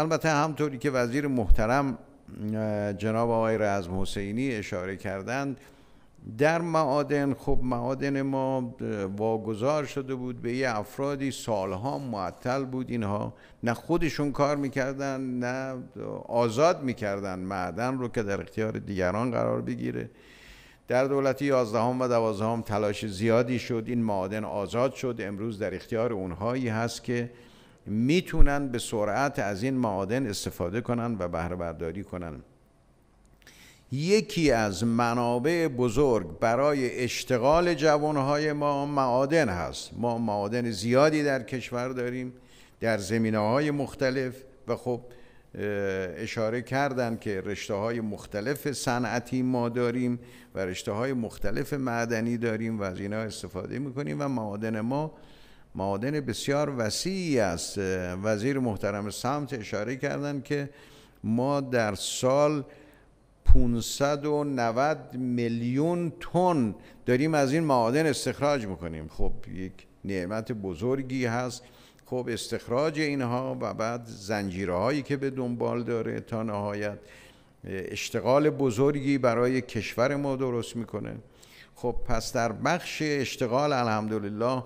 البته همطوری که وزیر محترم جناب آقای رزم حسینی اشاره کردند در معادن خب معادن ما واگذار شده بود به یه افرادی سالها معطل بود اینها نه خودشون کار میکردن نه آزاد میکردن معدن رو که در اختیار دیگران قرار بگیره در دولت 11 و 12 تلاش زیادی شد این معادن آزاد شد امروز در اختیار اونهایی هست که میتونن به سرعت از این معادن استفاده کنن و بهره برداری کنن یکی از منابع بزرگ برای اشتغال جوانهای ما معادن هست ما معادن زیادی در کشور داریم در زمینه های مختلف و خب اشاره کردن که رشته های مختلف صنعتی ما داریم و رشته های مختلف معدنی داریم و از اینا استفاده میکنیم و معادن ما معادن بسیار وسیعی است وزیر محترم سمت اشاره کردند که ما در سال 590 میلیون تن داریم از این معادن استخراج میکنیم خب یک نعمت بزرگی هست خب استخراج اینها و بعد زنجیرهایی که به دنبال داره تا نهایت اشتغال بزرگی برای کشور ما درست میکنه خب پس در بخش اشتغال الحمدلله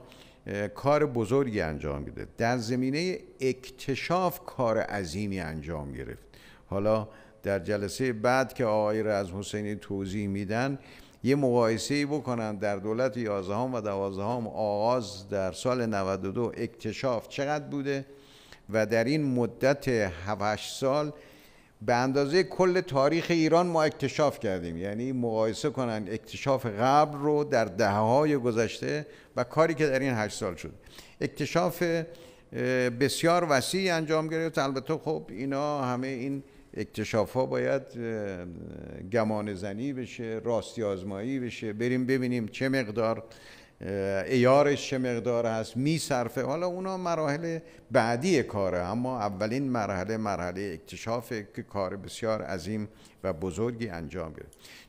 کار بزرگی انجام میده در زمینه اکتشاف کار عظیمی انجام گرفت حالا در جلسه بعد که آقای رزم حسینی توضیح میدن یه مقایسه بکنن در دولت 11 و 12 آغاز در سال 92 اکتشاف چقدر بوده و در این مدت 7 سال به اندازه کل تاریخ ایران ما اکتشاف کردیم یعنی مقایسه کنن اکتشاف قبل رو در های گذشته و کاری که در این هشت سال شد اکتشاف بسیار وسیع انجام گرفت البته خب اینا همه این اکتشاف ها باید گمان زنی بشه راستی آزمایی بشه بریم ببینیم چه مقدار ایارش چه مقدار هست میصرفه حالا اونا مراحل بعدی کاره اما اولین مرحله مرحله اکتشافه که کار بسیار عظیم و بزرگی انجام گرفت